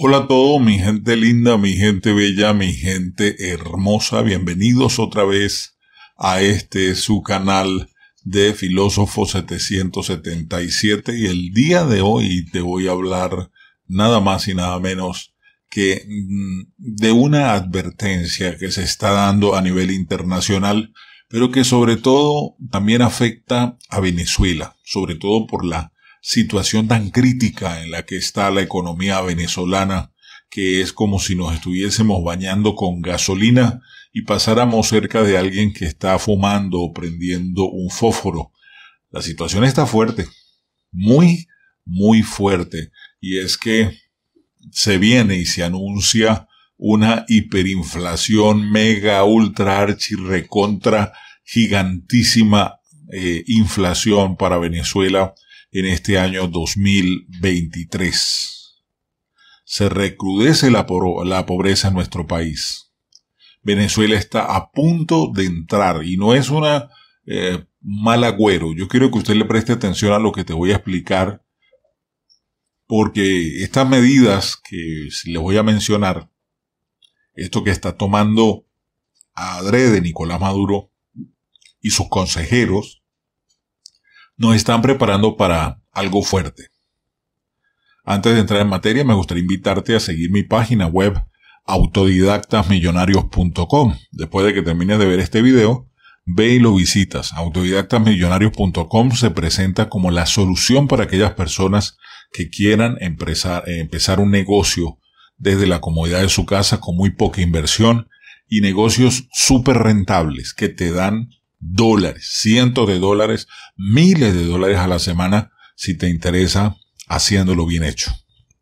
Hola a todos, mi gente linda, mi gente bella, mi gente hermosa. Bienvenidos otra vez a este su canal de Filósofo 777 y el día de hoy te voy a hablar nada más y nada menos que mm, de una advertencia que se está dando a nivel internacional, pero que sobre todo también afecta a Venezuela, sobre todo por la situación tan crítica en la que está la economía venezolana, que es como si nos estuviésemos bañando con gasolina y pasáramos cerca de alguien que está fumando o prendiendo un fósforo. La situación está fuerte, muy, muy fuerte, y es que se viene y se anuncia una hiperinflación mega, ultra, archi, recontra, gigantísima eh, inflación para Venezuela en este año 2023. Se recrudece la, pobreza en nuestro país. Venezuela está a punto de entrar y no es una mala eh, mal agüero. Yo quiero que usted le preste atención a lo que te voy a explicar porque estas medidas que les voy a mencionar, esto que está tomando a adrede Nicolás Maduro y sus consejeros, nos están preparando para algo fuerte. Antes de entrar en materia, me gustaría invitarte a seguir mi página web autodidactasmillonarios.com. Después de que termines de ver este video, ve y lo visitas. Autodidactasmillonarios.com se presenta como la solución para aquellas personas que quieran empezar, empezar un negocio desde la comodidad de su casa con muy poca inversión y negocios súper rentables que te dan dólares, cientos de dólares, miles de dólares a la semana si te interesa haciéndolo bien hecho.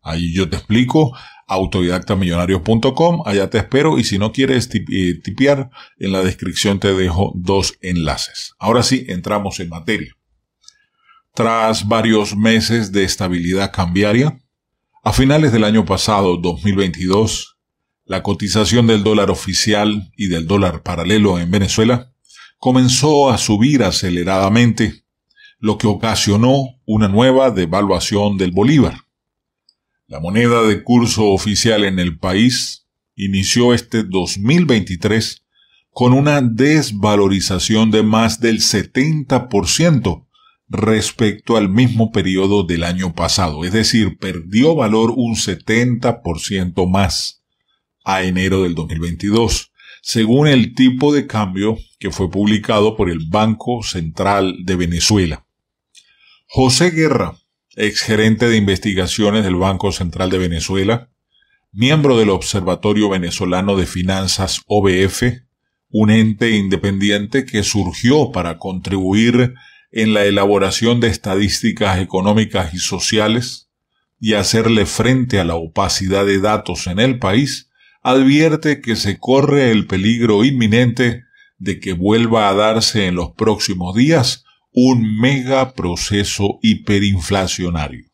Ahí yo te explico autodidactamillonarios.com, allá te espero y si no quieres eh, tipear, en la descripción te dejo dos enlaces. Ahora sí, entramos en materia. Tras varios meses de estabilidad cambiaria, a finales del año pasado, 2022, la cotización del dólar oficial y del dólar paralelo en Venezuela comenzó a subir aceleradamente, lo que ocasionó una nueva devaluación del bolívar. La moneda de curso oficial en el país inició este 2023 con una desvalorización de más del 70% respecto al mismo periodo del año pasado, es decir, perdió valor un 70% más a enero del 2022, según el tipo de cambio que fue publicado por el Banco Central de Venezuela. José Guerra, exgerente de investigaciones del Banco Central de Venezuela, miembro del Observatorio Venezolano de Finanzas OBF, un ente independiente que surgió para contribuir en la elaboración de estadísticas económicas y sociales y hacerle frente a la opacidad de datos en el país, advierte que se corre el peligro inminente de que vuelva a darse en los próximos días un mega proceso hiperinflacionario.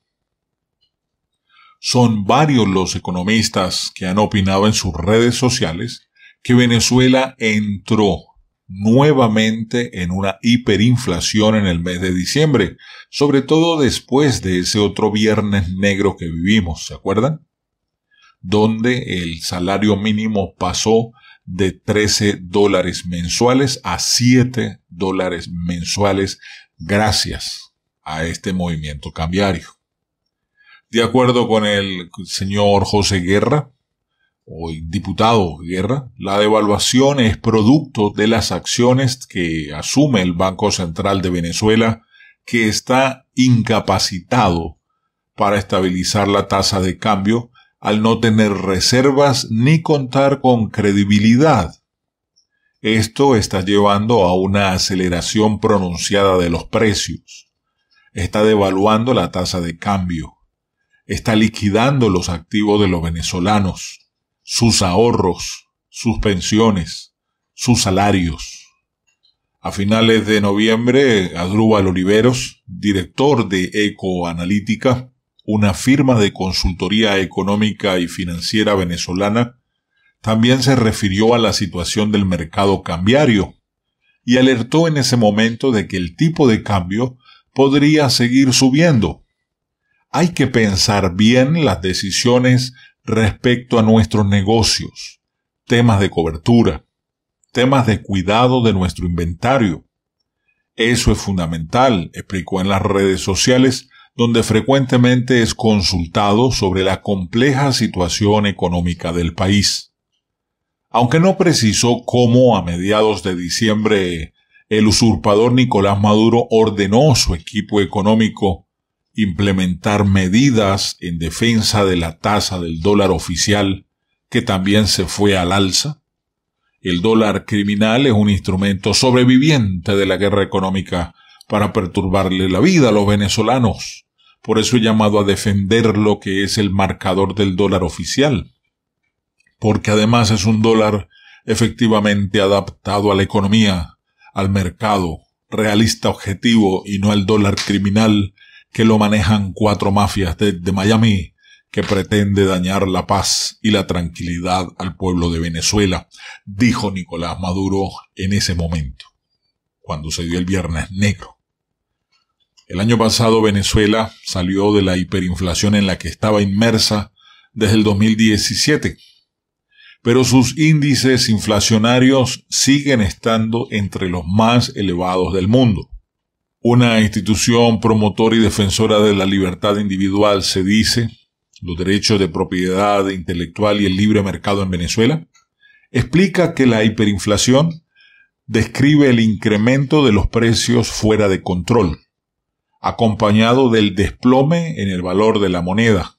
Son varios los economistas que han opinado en sus redes sociales que Venezuela entró nuevamente en una hiperinflación en el mes de diciembre, sobre todo después de ese otro viernes negro que vivimos, ¿se acuerdan? donde el salario mínimo pasó de 13 dólares mensuales a 7 dólares mensuales gracias a este movimiento cambiario. De acuerdo con el señor José Guerra, o diputado Guerra, la devaluación es producto de las acciones que asume el Banco Central de Venezuela, que está incapacitado para estabilizar la tasa de cambio al no tener reservas ni contar con credibilidad. Esto está llevando a una aceleración pronunciada de los precios. Está devaluando la tasa de cambio. Está liquidando los activos de los venezolanos, sus ahorros, sus pensiones, sus salarios. A finales de noviembre, Adrúbal Oliveros, director de Ecoanalítica, una firma de consultoría económica y financiera venezolana, también se refirió a la situación del mercado cambiario y alertó en ese momento de que el tipo de cambio podría seguir subiendo. Hay que pensar bien las decisiones respecto a nuestros negocios, temas de cobertura, temas de cuidado de nuestro inventario. Eso es fundamental, explicó en las redes sociales donde frecuentemente es consultado sobre la compleja situación económica del país. Aunque no precisó cómo a mediados de diciembre el usurpador Nicolás Maduro ordenó a su equipo económico implementar medidas en defensa de la tasa del dólar oficial, que también se fue al alza, el dólar criminal es un instrumento sobreviviente de la guerra económica para perturbarle la vida a los venezolanos. Por eso he llamado a defender lo que es el marcador del dólar oficial. Porque además es un dólar efectivamente adaptado a la economía, al mercado, realista objetivo y no al dólar criminal que lo manejan cuatro mafias de Miami que pretende dañar la paz y la tranquilidad al pueblo de Venezuela, dijo Nicolás Maduro en ese momento cuando se dio el Viernes Negro. El año pasado Venezuela salió de la hiperinflación en la que estaba inmersa desde el 2017, pero sus índices inflacionarios siguen estando entre los más elevados del mundo. Una institución promotora y defensora de la libertad individual se dice, los derechos de propiedad intelectual y el libre mercado en Venezuela, explica que la hiperinflación describe el incremento de los precios fuera de control, acompañado del desplome en el valor de la moneda,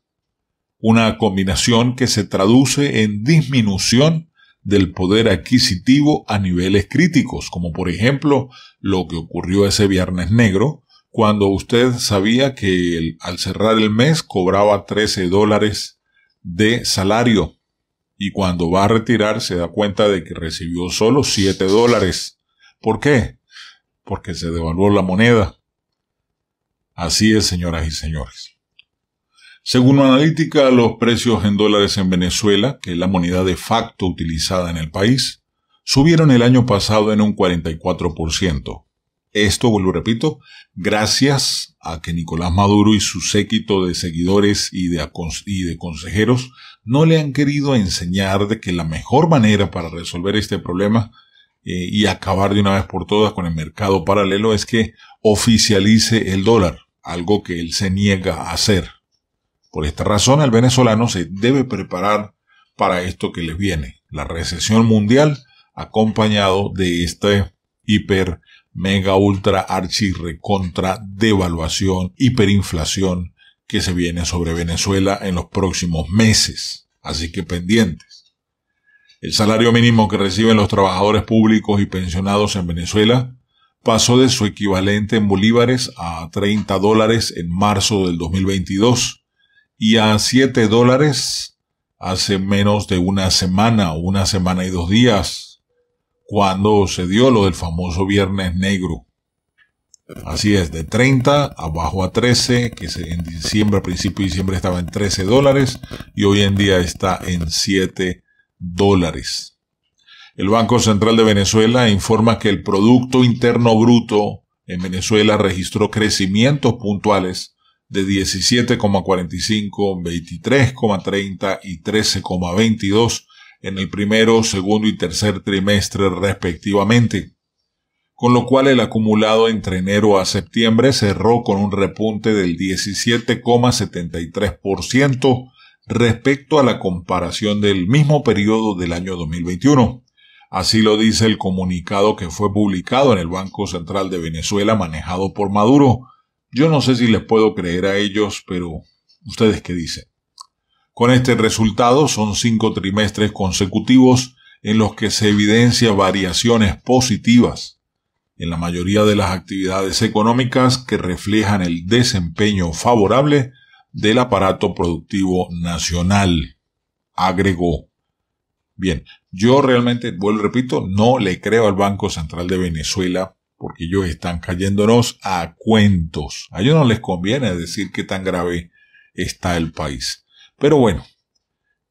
una combinación que se traduce en disminución del poder adquisitivo a niveles críticos, como por ejemplo lo que ocurrió ese viernes negro, cuando usted sabía que al cerrar el mes cobraba 13 dólares de salario y cuando va a retirar se da cuenta de que recibió solo 7 dólares. ¿Por qué? Porque se devaluó la moneda. Así es, señoras y señores. Según una analítica, los precios en dólares en Venezuela, que es la moneda de facto utilizada en el país, subieron el año pasado en un 44%, esto, vuelvo repito, gracias a que Nicolás Maduro y su séquito de seguidores y de, y de consejeros no le han querido enseñar de que la mejor manera para resolver este problema eh, y acabar de una vez por todas con el mercado paralelo es que oficialice el dólar, algo que él se niega a hacer. Por esta razón, el venezolano se debe preparar para esto que les viene, la recesión mundial acompañado de este hiper mega, ultra, archi, contra devaluación, hiperinflación que se viene sobre Venezuela en los próximos meses. Así que pendientes. El salario mínimo que reciben los trabajadores públicos y pensionados en Venezuela pasó de su equivalente en bolívares a 30 dólares en marzo del 2022 y a 7 dólares hace menos de una semana, una semana y dos días, cuando se dio lo del famoso Viernes Negro. Así es, de 30 abajo a 13, que en diciembre, a principio de diciembre estaba en 13 dólares y hoy en día está en 7 dólares. El Banco Central de Venezuela informa que el Producto Interno Bruto en Venezuela registró crecimientos puntuales de 17,45, 23,30 y 13,22 en el primero, segundo y tercer trimestre respectivamente, con lo cual el acumulado entre enero a septiembre cerró con un repunte del 17,73% respecto a la comparación del mismo periodo del año 2021. Así lo dice el comunicado que fue publicado en el Banco Central de Venezuela manejado por Maduro. Yo no sé si les puedo creer a ellos, pero ustedes qué dicen. Con este resultado son cinco trimestres consecutivos en los que se evidencia variaciones positivas en la mayoría de las actividades económicas que reflejan el desempeño favorable del aparato productivo nacional. Agregó. Bien, yo realmente, vuelvo y repito, no le creo al Banco Central de Venezuela porque ellos están cayéndonos a cuentos. A ellos no les conviene decir qué tan grave está el país. Pero bueno,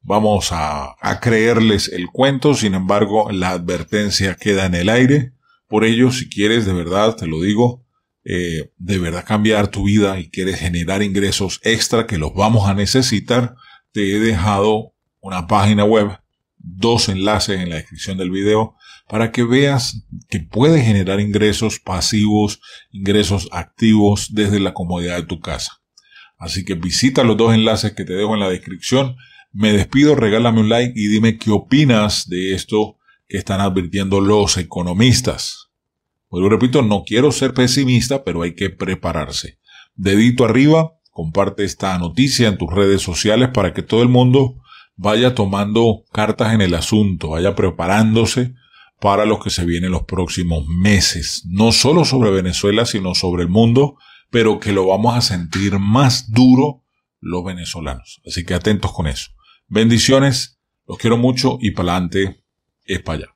vamos a, creerles el cuento, sin embargo la advertencia queda en el aire. Por ello, si quieres de verdad, te lo digo, eh, de verdad cambiar tu vida y quieres generar ingresos extra que los vamos a necesitar, te he dejado una página web, dos enlaces en la descripción del video para que veas que puedes generar ingresos pasivos, ingresos activos desde la comodidad de tu casa. Así que visita los dos enlaces que te dejo en la descripción. Me despido, regálame un like y dime qué opinas de esto que están advirtiendo los economistas. Pues repito, no quiero ser pesimista, pero hay que prepararse. Dedito arriba, comparte esta noticia en tus redes sociales para que todo el mundo vaya tomando cartas en el asunto, vaya preparándose para lo que se viene en los próximos meses, no solo sobre Venezuela, sino sobre el mundo pero que lo vamos a sentir más duro los venezolanos. Así que atentos con eso. Bendiciones, los quiero mucho y para adelante es para allá.